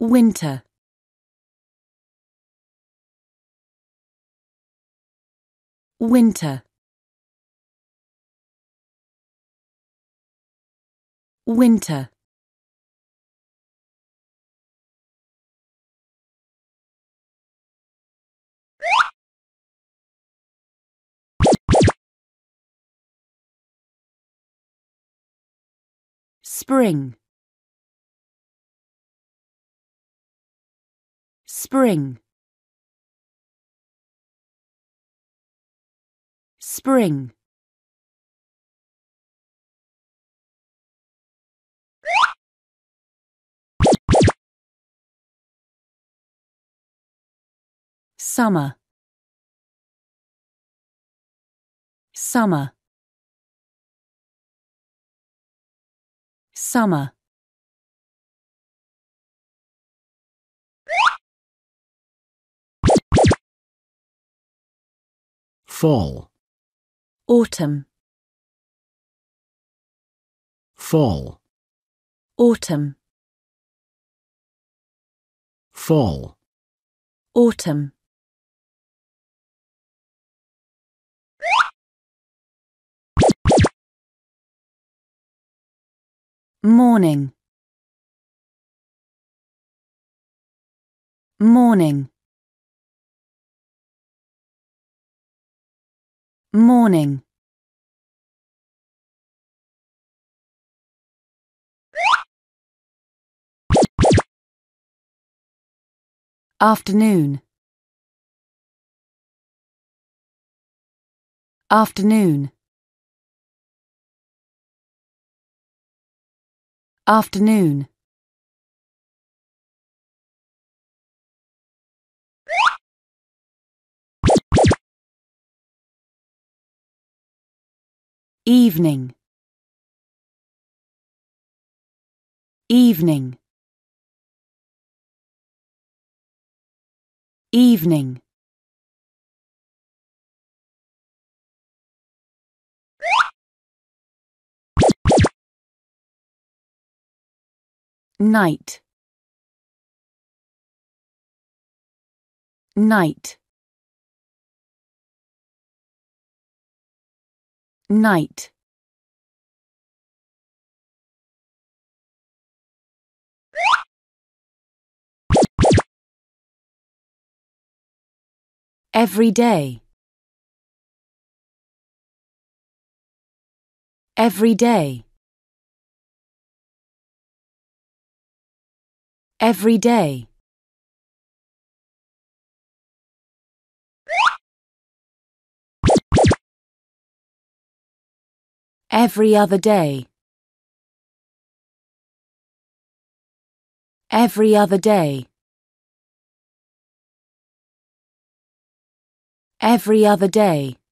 Winter Winter Winter Spring spring spring summer summer summer fall autumn fall autumn fall autumn morning morning Morning. Afternoon. Afternoon. Afternoon. evening evening evening night night Night Every day. Every day. Every day. Every other day. Every other day. Every other day.